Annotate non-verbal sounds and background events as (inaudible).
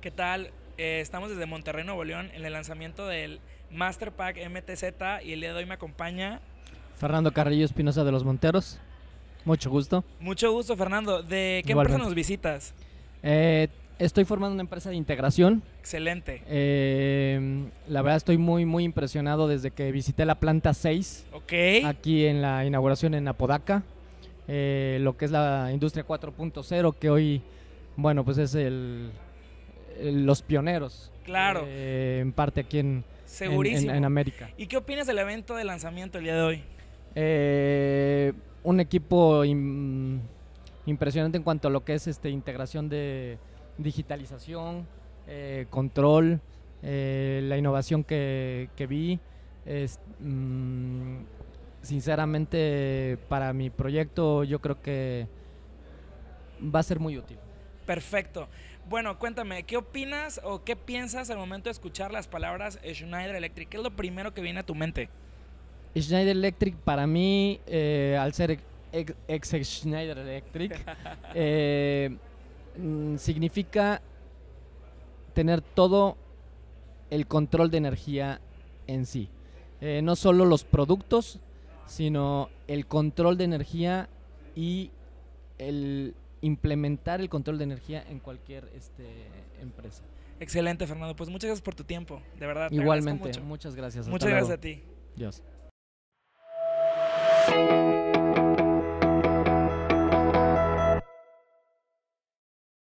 ¿Qué tal? Eh, estamos desde Monterrey, Nuevo León, en el lanzamiento del Master Pack MTZ y el día de hoy me acompaña Fernando Carrillo Espinosa de los Monteros. Mucho gusto. Mucho gusto, Fernando. ¿De qué empresa nos visitas? Eh, estoy formando una empresa de integración. Excelente. Eh, la verdad estoy muy, muy impresionado desde que visité la planta 6. Ok. Aquí en la inauguración en Apodaca. lo que es la industria 4.0, que hoy, bueno, pues es el los pioneros. Claro. Eh, en parte aquí en, En, América. ¿Y qué opinas del evento de lanzamiento el día de hoy? Eh, un equipo impresionante en cuanto a lo que es este, integración de digitalización, eh, control, la innovación que, vi. Mm, sinceramente, para mi proyecto yo creo que va a ser muy útil. Perfecto. Bueno, cuéntame, ¿qué opinas o qué piensas al momento de escuchar las palabras Schneider Electric? ¿Qué es lo primero que viene a tu mente? Schneider Electric para mí, eh, al ser ex, Schneider Electric, (laughs) eh, mm, significa tener todo el control de energía en sí. Eh, no solo los productos, sino el control de energía y el implementar el control de energía en cualquier este, empresa. Excelente, Fernando. Pues muchas gracias por tu tiempo, de verdad. Igualmente, muchas gracias. muchas gracias a ti. Dios.